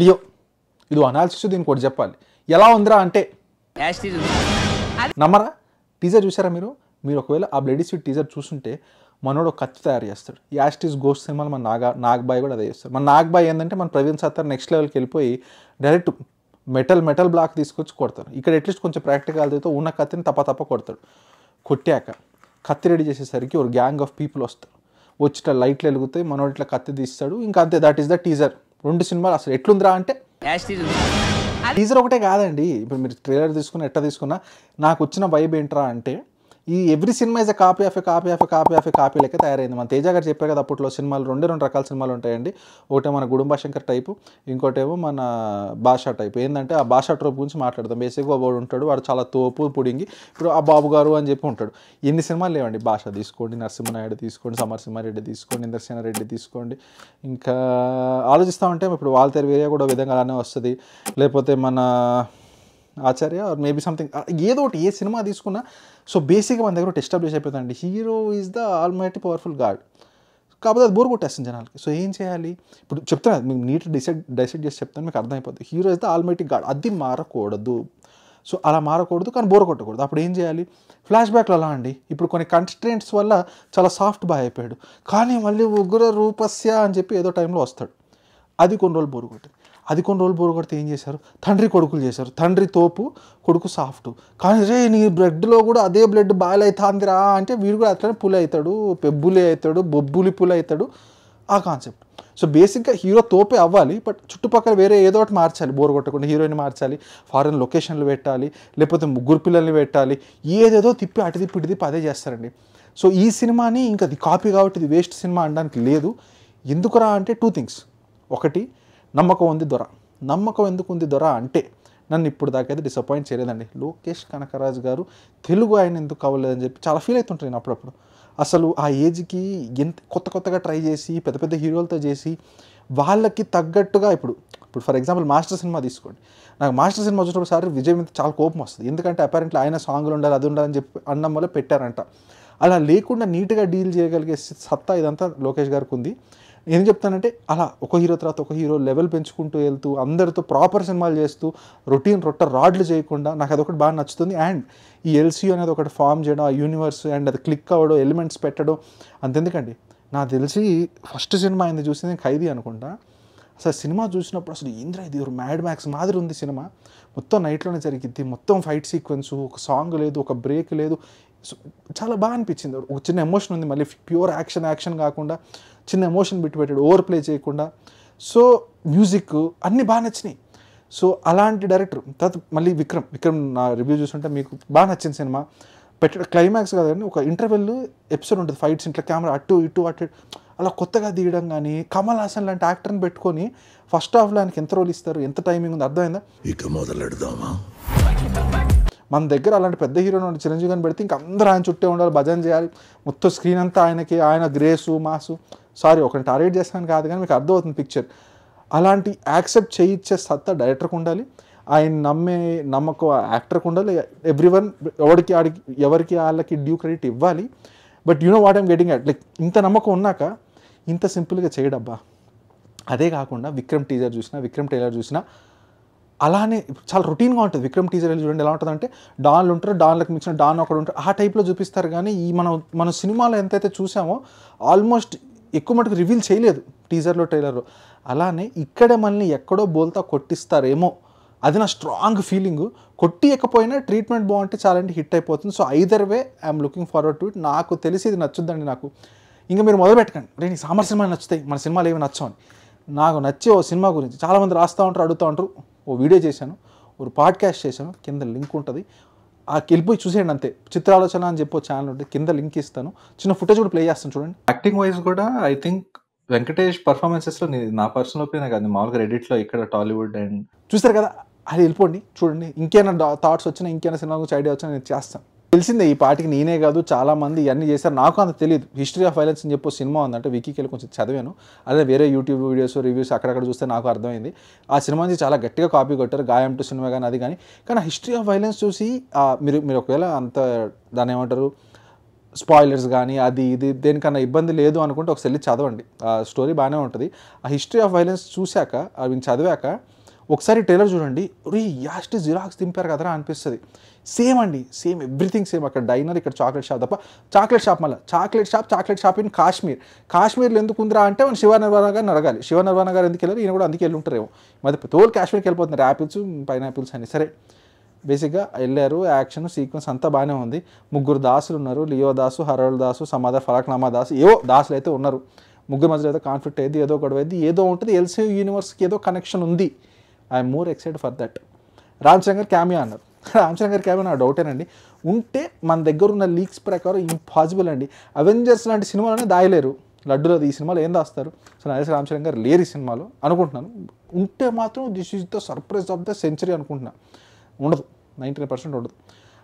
Leo ఇది analysis దీనికి ఒకటి చెప్పాలి ఎలా ఉందిరా అంటే నమ్మరా టీజర్ చూసారా మీరు మీరు ఒకవేళ ఆ బ్లడీ స్వీట్ టీజర్ చూసుంటే మనోడు కత్తి తయారు చేస్తాడు యాస్టీస్ గోస్ సినిమాలు మన నాగా నాగ్బాయ్ కూడా అదే చేస్తాడు మన నాగ్బాయ్ ఏంటంటే మన ప్రవీణ్ సత్తార్ నెక్స్ట్ లెవెల్కి వెళ్ళిపోయి డైరెక్ట్ మెటల్ మెటల్ బ్లాక్ తీసుకొచ్చి కొడతారు ఇక్కడ అట్లీస్ట్ కొంచెం అయితే ఉన్న కత్తిని తప్ప తప్ప కొడతాడు కొట్టాక కత్తి రెడీ చేసేసరికి ఒక గ్యాంగ్ ఆఫ్ పీపుల్ వస్తారు వచ్చిట్లా లైట్లు వెలుగుతాయి మనోడు ఇట్లా కత్తి తీస్తాడు ఇంకా అంతే దట్ ఈస్ ద టీజర్ రెండు సినిమాలు అసలు ఎట్లుందిరా అంటే టీజర్ ఒకటే కాదండి ఇప్పుడు మీరు ట్రైలర్ తీసుకున్న ఎట్లా తీసుకున్నా నాకు వచ్చిన వైబ్ ఏంట్రా అంటే ఈ every cinema is a copy of a copy of a copy of a copy లెక్క తయారైంది మన తేజ గారు చెప్పారు కదా అప్పట్లో సినిమాలు రెండు రెండు రకాల సినిమాలు ఉంటాయండి ఒకటే మన గుడుంబాశంకర్ టైపు ఇంకోటేమో మన భాషా టైపు ఏంటంటే ఆ భాషా ట్రోప్ గురించి మాట్లాడదాం బేసిక్గా వాడు ఉంటాడు వాడు చాలా తోపు పుడింగి ఇప్పుడు ఆ బాబు గారు అని చెప్పి ఉంటాడు ఎన్ని సినిమాలు లేవండి భాష తీసుకోండి నరసింహనాయుడు తీసుకోండి సమరసింహారెడ్డి తీసుకోండి రెడ్డి తీసుకోండి ఇంకా ఆలోచిస్తామంటే ఇప్పుడు వాళ్ళ తెరవేరియా కూడా విధంగా అలానే వస్తుంది లేకపోతే మన ఆచార్య ఆర్ మేబీ సంథింగ్ ఏదో ఒకటి ఏ సినిమా తీసుకున్నా సో బేసిక్గా మన దగ్గర ఒకటి ఎస్టాబ్లిష్ అయిపోతుందండి hero is the almighty powerful god కాకపోతే అది బోర్ కొట్టేస్తుంది జనాలకి సో ఏం చేయాలి ఇప్పుడు చెప్తాను మీకు నీట్ డిసైడ్ డిసైడ్ చేసి చెప్తాను మీకు అర్థమైపోతుంది hero is the almighty god అది మారకూడదు సో అలా మారకూడదు కానీ బోర్ కొట్టకూడదు అప్పుడు ఏం చేయాలి ఫ్లాష్ బ్యాక్లు అలా అండి ఇప్పుడు కొన్ని కన్స్ట్రెంట్స్ వల్ల చాలా సాఫ్ట్ బాయ్ అయిపోయాడు కానీ మళ్ళీ ఉగ్ర రూపస్య అని చెప్పి ఏదో టైంలో వస్తాడు అది కొన్ని రోజులు బోర్ కొట్టింది అది కొన్ని రోజులు బోరు కొడితే ఏం చేశారు తండ్రి కొడుకులు చేశారు తండ్రి తోపు కొడుకు సాఫ్ట్ కానీ రే నీ బ్లడ్లో కూడా అదే బ్లడ్ బాయిల్ అవుతుందిరా అంటే వీడు కూడా అట్లనే పులి అవుతాడు పెబ్బులి అవుతాడు బొబ్బులి పులి అవుతాడు ఆ కాన్సెప్ట్ సో బేసిక్గా హీరో తోపే అవ్వాలి బట్ చుట్టుపక్కల వేరే ఏదో ఒకటి మార్చాలి బోర్ కొట్టకుండా హీరోయిన్ మార్చాలి ఫారెన్ లొకేషన్లు పెట్టాలి లేకపోతే ముగ్గురు పిల్లల్ని పెట్టాలి ఏదేదో తిప్పి అటు తిప్పి ఇటు తిప్పి అదే చేస్తారండి సో ఈ సినిమాని ఇంకా అది కాపీ కాబట్టి ఇది వేస్ట్ సినిమా అనడానికి లేదు ఎందుకురా అంటే టూ థింగ్స్ ఒకటి నమ్మకం ఉంది దొర నమ్మకం ఎందుకు ఉంది దొర అంటే నన్ను ఇప్పుడు దాకైతే డిసప్పాయింట్ చేయలేదండి లోకేష్ కనకరాజు గారు తెలుగు ఆయన ఎందుకు కావలేదని చెప్పి చాలా ఫీల్ అవుతుంటాను నేను అప్పుడప్పుడు అసలు ఆ ఏజ్కి ఎంత కొత్త కొత్తగా ట్రై చేసి పెద్ద పెద్ద హీరోలతో చేసి వాళ్ళకి తగ్గట్టుగా ఇప్పుడు ఇప్పుడు ఫర్ ఎగ్జాంపుల్ మాస్టర్ సినిమా తీసుకోండి నాకు మాస్టర్ సినిమా చూసినప్పుడు విజయ్ మీద చాలా కోపం వస్తుంది ఎందుకంటే అపారెంట్లీ ఆయన సాంగ్లు ఉండాలి అది ఉండాలని చెప్పి అన్నం వల్ల పెట్టారంట అలా లేకుండా నీట్గా డీల్ చేయగలిగే సత్తా ఇదంతా లోకేష్ గారికి ఉంది ఏం చెప్తానంటే అలా ఒక హీరో తర్వాత ఒక హీరో లెవెల్ పెంచుకుంటూ వెళ్తూ అందరితో ప్రాపర్ సినిమాలు చేస్తూ రొటీన్ రొట్ట రాడ్లు చేయకుండా నాకు అదొకటి బాగా నచ్చుతుంది అండ్ ఈ ఎల్సీ అనేది ఒకటి ఫామ్ చేయడం ఆ యూనివర్స్ అండ్ అది క్లిక్ అవ్వడం ఎలిమెంట్స్ పెట్టడం అంతెందుకండి నాకు తెలిసి ఫస్ట్ సినిమా అయింది చూసింది ఖైదీ అనుకుంటా అసలు సినిమా చూసినప్పుడు అసలు ఇంద్ర ఇది మ్యాడ్ మ్యాక్స్ మాదిరి ఉంది సినిమా మొత్తం నైట్లోనే జరిగింది మొత్తం ఫైట్ సీక్వెన్స్ ఒక సాంగ్ లేదు ఒక బ్రేక్ లేదు సో చాలా బాగా అనిపించింది ఒక చిన్న ఎమోషన్ ఉంది మళ్ళీ ప్యూర్ యాక్షన్ యాక్షన్ కాకుండా చిన్న ఎమోషన్ బిట్టు పెట్టాడు ఓవర్ ప్లే చేయకుండా సో మ్యూజిక్ అన్నీ బాగా నచ్చినాయి సో అలాంటి డైరెక్టర్ తర్వాత మళ్ళీ విక్రమ్ విక్రమ్ నా రివ్యూ చూస్తుంటే మీకు బాగా నచ్చింది సినిమా పెట్టడం క్లైమాక్స్ కాదు కానీ ఒక ఇంటర్వెల్ ఎపిసోడ్ ఉంటుంది ఫైట్స్ ఇంట్లో కెమెరా అటు ఇటు అటు అలా కొత్తగా తీయడం కానీ కమల్ హాసన్ లాంటి యాక్టర్ని పెట్టుకొని ఫస్ట్ హాఫ్లో ఆయనకి ఎంత రోల్ ఇస్తారు ఎంత టైమింగ్ ఉంది అర్థమైందా ఇక మొదలెడదామా మన దగ్గర అలాంటి పెద్ద హీరోని ఉండి చిరంజీవి గారిని పెడితే ఇంక అందరూ ఆయన చుట్టే ఉండాలి భజన చేయాలి మొత్తం స్క్రీన్ అంతా ఆయనకి ఆయన గ్రేసు మాసు సారీ ఒకరిని టార్గెట్ చేస్తాను కాదు కానీ మీకు అర్థమవుతుంది పిక్చర్ అలాంటి యాక్సెప్ట్ చేయించే సత్తా డైరెక్టర్కి ఉండాలి ఆయన నమ్మే నమ్మకం యాక్టర్కి ఉండాలి ఎవ్రీ వన్ ఎవరికి ఆడికి ఎవరికి వాళ్ళకి డ్యూ క్రెడిట్ ఇవ్వాలి but you know what I'm getting at like ఇంత నమ్మకం ఉన్నాక ఇంత సింపుల్గా చేయడబ్బా అదే కాకుండా విక్రమ్ టీజర్ చూసినా విక్రమ్ టైలర్ చూసినా అలానే చాలా రొటీన్గా ఉంటుంది విక్రమ్ టీజర్ వెళ్ళి చూడండి ఎలా ఉంటుందంటే డాన్లు ఉంటారు డాన్లకు మించిన డాన్ ఒకడు ఉంటారు ఆ టైప్లో చూపిస్తారు కానీ ఈ మనం మన సినిమాలో ఎంతైతే చూసామో ఆల్మోస్ట్ ఎక్కువ మటుకు రివీల్ చేయలేదు టీజర్లో ట్రైలర్లో అలానే ఇక్కడ మనల్ని ఎక్కడో బోల్తా కొట్టిస్తారేమో అది నా స్ట్రాంగ్ ఫీలింగ్ కొట్టియకపోయినా ట్రీట్మెంట్ బాగుంటే చాలంటే హిట్ అయిపోతుంది so either way I'm looking forward to it నాకు తెలిసి ఇది నచ్చుద్దండి నాకు ఇంకా మీరు మొదలు పెట్టకండి రే సామర్ సినిమాలు నచ్చుతాయి మన సినిమాలు ఏమి నచ్చవని నాకు నచ్చే ఓ సినిమా గురించి చాలామంది రాస్తూ ఉంటారు అడుగుతూ ఉంటారు ఓ వీడియో చేశాను ఒక పాడ్కాస్ట్ చేశాను కింద లింక్ ఉంటుంది ఆ వెళ్ళిపోయి చూసేయండి అంతే చిత్రాలోచన అని చెప్పి ఛానల్ ఉంటే కింద లింక్ ఇస్తాను చిన్న ఫుటేజ్ కూడా ప్లే చేస్తాను చూడండి యాక్టింగ్ వైజ్ కూడా ఐ థింక్ వెంకటేష్ పర్ఫార్మెన్సెస్లో నా పర్సనల్ ఒపీనియన్ కాదు మామూలుగా రెడిట్లో ఇక్కడ టాలీవుడ్ అండ్ చూస్తారు కదా అది వెళ్ళిపోండి చూడండి ఇంకేమైనా థాట్స్ వచ్చినా ఇంకేమైనా సినిమా గురించి ఐడియా వచ్చినా నేను చేస్తాను తెలిసిందే ఈ పాటికి నేనే కాదు చాలామంది ఇవన్నీ చేశారు నాకు అంత తెలియదు హిస్టరీ ఆఫ్ వైలెన్స్ అని చెప్పి సినిమా ఉందంటే వికీకి వెళ్ళి కొంచెం చదివాను అదే వేరే యూట్యూబ్ వీడియోస్ రివ్యూస్ అక్కడక్కడ చూస్తే నాకు అర్థమైంది ఆ సినిమా నుంచి చాలా గట్టిగా కాపీ కొట్టారు గాయం టు సినిమా కానీ అది కానీ కానీ హిస్టరీ ఆఫ్ వైలెన్స్ చూసి మీరు మీరు ఒకవేళ అంత దాని ఏమంటారు స్పాయిలర్స్ కానీ అది ఇది దేనికన్నా ఇబ్బంది లేదు అనుకుంటే ఒకసారి చదవండి ఆ స్టోరీ బాగానే ఉంటుంది ఆ హిస్టరీ ఆఫ్ వైలెన్స్ చూశాక అవి చదివాక ఒకసారి ట్రైలర్ చూడండి రీ యాస్ట్ జిరాక్స్ దింపారు కదరా అనిపిస్తుంది సేమ్ అండి సేమ్ ఎవ్రీథింగ్ సేమ్ అక్కడ డైనర్ ఇక్కడ చాక్లెట్ షాప్ తప్ప చాక్లెట్ షాప్ మళ్ళీ chocolate shop chocolate shop in Kashmir కాశ్మీర్లో ఎందుకు ఉందిరా అంటే మనం శివ నిర్వహణ గారిని అడగాలి శివ నిర్వహణ గారు ఎందుకు వెళ్ళారు ఈయన కూడా అందుకు వెళ్ళి ఉంటారేమో మరి తోల్ కాశ్మీర్కి వెళ్ళిపోతున్నారు యాపిల్స్ పైనాపిల్స్ అని సరే బేసిక్గా వెళ్ళారు యాక్షన్ సీక్వెన్స్ అంతా బాగానే ఉంది ముగ్గురు దాసులు ఉన్నారు లియో దాసు హరోల్ దాసు సమాధ ఫలక్నామా దాసు ఏవో దాసులు అయితే ఉన్నారు ముగ్గురు మధ్యలో ఏదో కాన్ఫ్లిక్ట్ అయ్యింది ఏదో గొడవ అయింది ఏదో ఉంటుంది ఎల్సీ యూనివర్స్కి ఏదో కనెక్షన్ ఉంది I'm more excite for that Ram Shankar cameo అన్నారు రామచరణ్ గారికి ఏమైనా డౌటేనండి ఉంటే మన దగ్గర ఉన్న లీక్స్ ప్రకారం ఇంపాసిబుల్ అండి అవెంజర్స్ లాంటి సినిమాలోనే దాయలేరు లడ్డూలో ఈ సినిమాలు ఏం దాస్తారు సో నాగేశ్ రామచరణ్ గారు లేరు ఈ సినిమాలో అనుకుంటున్నాను ఉంటే మాత్రం this is the surprise of the century అనుకుంటున్నాను ఉండదు నైంటీ పర్సెంట్ ఉండదు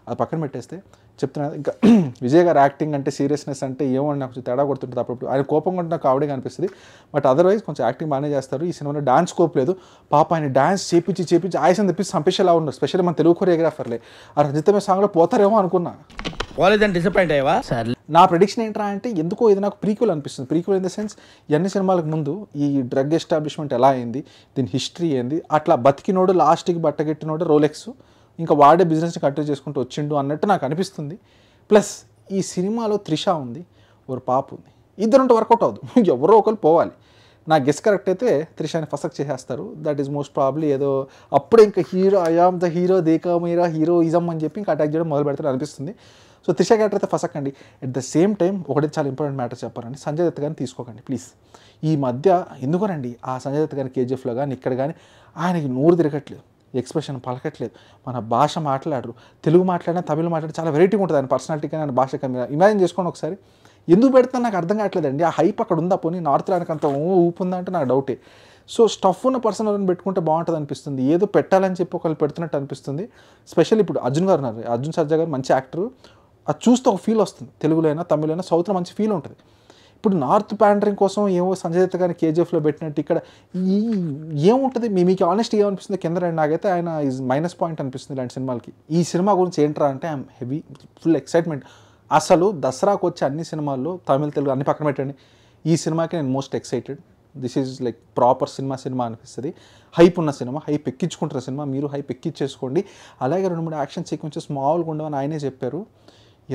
అది పక్కన పెట్టేస్తే చెప్తున్నా ఇంకా విజయ్ గారు యాక్టింగ్ అంటే సీరియస్నెస్ అంటే ఏమో నాకు కొంచెం తేడా కొడుతుంటుంది అప్పుడు ఆయన కోపంగా ఉంటే నాకు ఆవిడే కనిపిస్తుంది బట్ అదర్వైజ్ కొంచెం యాక్టింగ్ బాగానే చేస్తారు ఈ సినిమాలో డాన్స్ కోప్ లేదు పాప ఆయన డాన్స్ చేపించి చేపించి ఆయన తెప్పించి సంపేషలా ఉన్నారు స్పెషల్ మన తెలుగు కొరియోగ్రాఫర్లే ఆ రజితమే సాంగ్లో పోతారేమో అనుకున్నా డిసప్పాయింట్ అయ్యావా సరే నా ప్రొడిక్షన్ ఏంట్రా అంటే ఎందుకో ఇది నాకు ప్రీక్వల్ అనిపిస్తుంది ప్రీక్వల్ ఇన్ ద సెన్స్ ఎన్ని సినిమాలకు ముందు ఈ డ్రగ్ ఎస్టాబ్లిష్మెంట్ ఎలా అయింది దీని హిస్టరీ ఏంది అట్లా బతికినోడు లాస్ట్కి బట్టగెట్టినోడు రోలెక్స్ ఇంకా వాడే బిజినెస్ని కంటిన్యూ చేసుకుంటూ వచ్చిండు అన్నట్టు నాకు అనిపిస్తుంది ప్లస్ ఈ సినిమాలో త్రిష ఉంది ఒక పాప ఉంది ఇద్దరు ఉంటే వర్కౌట్ అవ్వదు ఎవరో ఒకరు పోవాలి నా గెస్ కరెక్ట్ అయితే త్రిషాని ఫసక్ చేసేస్తారు దట్ ఈస్ మోస్ట్ ప్రాబ్లీ ఏదో అప్పుడే ఇంకా హీరో ఐఆమ్ ద హీరో దేకా మీరా హీరో ఇజమ్ అని చెప్పి ఇంకా అటాక్ చేయడం మొదలు పెడతారు అనిపిస్తుంది సో త్రిష క్యారెక్టర్ అయితే ఫసక్ అండి అట్ ద సేమ్ టైం ఒకటి చాలా ఇంపార్టెంట్ మ్యాటర్ చెప్పారండి సంజయ్ దత్ గారిని తీసుకోకండి ప్లీజ్ ఈ మధ్య ఎందుకనండి ఆ సంజయ్ దత్ గారిని కేజీఎఫ్లో కానీ ఇక్కడ కానీ ఆయనకి నూరు తిరగట్లేదు ఎక్స్ప్రెషన్ పలకట్లేదు మన భాష మాట్లాడరు తెలుగు మాట్లాడినా తమిళ మాట్లాడినా చాలా వెరైటీగా ఉంటుంది ఆయన పర్సనాలిటీ కానీ భాష కానీ ఇమాజిన్ చేసుకోండి ఒకసారి ఎందుకు పెడతాను నాకు అర్థం కావట్లేదండి ఆ హైప్ అక్కడ ఉందా పోనీ నార్త్ దానికి అంత ఊపు ఉందంటే నాకు డౌటే సో స్టఫ్ ఉన్న పర్సన్ ఎవరైనా పెట్టుకుంటే బాగుంటుంది అనిపిస్తుంది ఏదో పెట్టాలని చెప్పి ఒకళ్ళు పెడుతున్నట్టు అనిపిస్తుంది స్పెషల్ ఇప్పుడు అర్జున్ గారు ఉన్నారు అర్జున్ సర్జా గారు మంచి యాక్టర్ అది చూస్తే ఒక ఫీల్ వస్తుంది తెలుగులో అయినా తమిళైనా సౌత్లో మంచి ఫీల్ ఉంటుంది ఇప్పుడు నార్త్ ప్యాండరింగ్ కోసం ఏమో సంజయ్ దత్ గారిని కేజీఎఫ్లో పెట్టినట్టు ఇక్కడ ఈ ఏముంటుంది మీ మీకు ఆనెస్ట్ ఏమనిపిస్తుంది కింద రండి నాకైతే ఆయన ఈజ్ మైనస్ పాయింట్ అనిపిస్తుంది ఇలాంటి సినిమాలకి ఈ సినిమా గురించి ఏంట్రా అంటే ఐఎమ్ హెవీ ఫుల్ ఎక్సైట్మెంట్ అసలు దసరాకు వచ్చే అన్ని సినిమాల్లో తమిళ తెలుగు అన్ని పక్కన పెట్టండి ఈ సినిమాకి నేను most excited this is like proper cinema cinema అనిపిస్తుంది హైప్ ఉన్న సినిమా హైప్ ఎక్కించుకుంటారు సినిమా మీరు హైప్ ఎక్కించేసుకోండి అలాగే రెండు మూడు యాక్షన్ సీక్వెన్సెస్ మామూలుగా ఉండవని ఆయనే చెప్పారు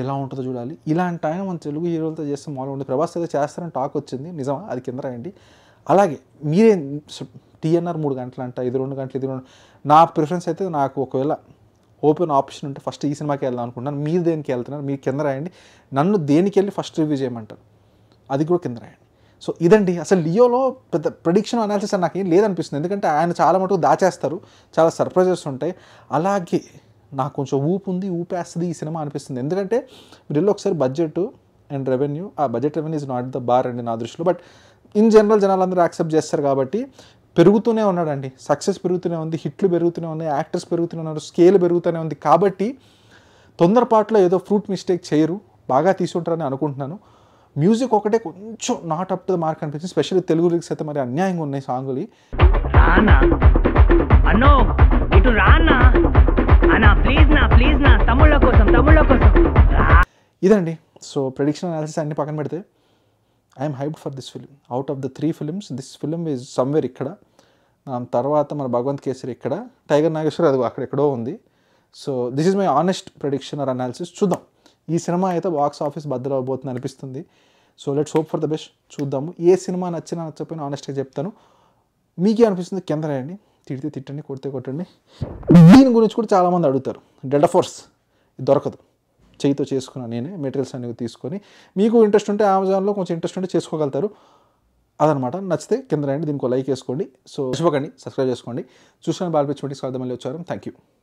ఎలా ఉంటుందో చూడాలి ఇలాంటి ఆయన మన తెలుగు హీరోలతో చేస్తే మామూలు ఉండే ప్రభాస్ అయితే చేస్తారని టాక్ వచ్చింది నిజమా అది కింద రాయండి అలాగే మీరే టీఎన్ఆర్ మూడు గంటలు అంట ఇది రెండు గంటలు ఇది రెండు నా ప్రిఫరెన్స్ అయితే నాకు ఒకవేళ ఓపెన్ ఆప్షన్ ఉంటే ఫస్ట్ ఈ సినిమాకి వెళ్దాం అనుకుంటున్నాను మీరు దేనికి వెళ్తున్నారు మీరు కింద రాయండి నన్ను దేనికి వెళ్ళి ఫస్ట్ రివ్యూ చేయమంటారు అది కూడా కింద రాయండి సో ఇదండి అసలు లియోలో పెద్ద ప్రొడిక్షన్ అనాలిసిస్ నాకు ఏం లేదనిపిస్తుంది ఎందుకంటే ఆయన చాలా మటుకు దాచేస్తారు చాలా సర్ప్రైజెస్ ఉంటాయి అలాగే నాకు కొంచెం ఊపు ఉంది ఊపేస్తుంది ఈ సినిమా అనిపిస్తుంది ఎందుకంటే మీరు వెళ్ళి ఒకసారి బడ్జెట్ అండ్ రెవెన్యూ ఆ budget revenue is not the bar అండి నా దృష్టిలో బట్ ఇన్ జనరల్ జనాలందరూ యాక్సెప్ట్ చేస్తారు కాబట్టి పెరుగుతూనే ఉన్నాడండి సక్సెస్ పెరుగుతూనే ఉంది హిట్లు పెరుగుతూనే ఉన్నాయి యాక్టర్స్ పెరుగుతూనే ఉన్నారు స్కేల్ పెరుగుతూనే ఉంది కాబట్టి తొందరపాట్లో ఏదో ఫ్రూట్ మిస్టేక్ చేయరు బాగా తీసుకుంటారని అనుకుంటున్నాను మ్యూజిక్ ఒకటే కొంచెం not up to the mark అనిపించింది స్పెషల్లీ తెలుగు లిరిక్స్ అయితే మరి అన్యాయంగా ఉన్నాయి సాంగులు ఇటు రానా ఇదండి సో ప్రొడిక్షన్ అనాలిసిస్ అన్ని పక్కన పెడితే I'm hyped for this film out of the three films this film is somewhere ఇక్కడ తర్వాత మన భగవంత్ కేసరి ఇక్కడ టైగర్ నాగేశ్వర్ అది అక్కడెక్కడో ఉంది so this is my honest prediction or analysis చూద్దాం ఈ సినిమా అయితే బాక్స్ ఆఫీస్ బద్దలవబోతుంది అనిపిస్తుంది so let's hope for the best చూద్దాము ఏ సినిమా నచ్చినా నచ్చకపోయినా ఆనెస్ట్గా చెప్తాను మీకే అనిపిస్తుంది కింద రాయండి తిడితే తిట్టండి కొడితే కొట్టండి దీని గురించి కూడా చాలామంది అడుగుతారు డెల్టా ఫోర్స్ దొరకదు చేయితో చేసుకున్నాను నేనే మెటీరియల్స్ అనేవి తీసుకొని మీకు ఇంట్రెస్ట్ ఉంటే అమెజాన్లో కొంచెం ఇంట్రెస్ట్ ఉంటే చేసుకోగలుగుతారు అదనమాట నచ్చితే కింద రండి దీనికి లైక్ వేసుకోండి సో చూపకండి సబ్స్క్రైబ్ చేసుకోండి చూసుకొని బాగా పిచ్చి స్వార్థం మళ్ళీ వచ్చారు థ్యాంక్ యూ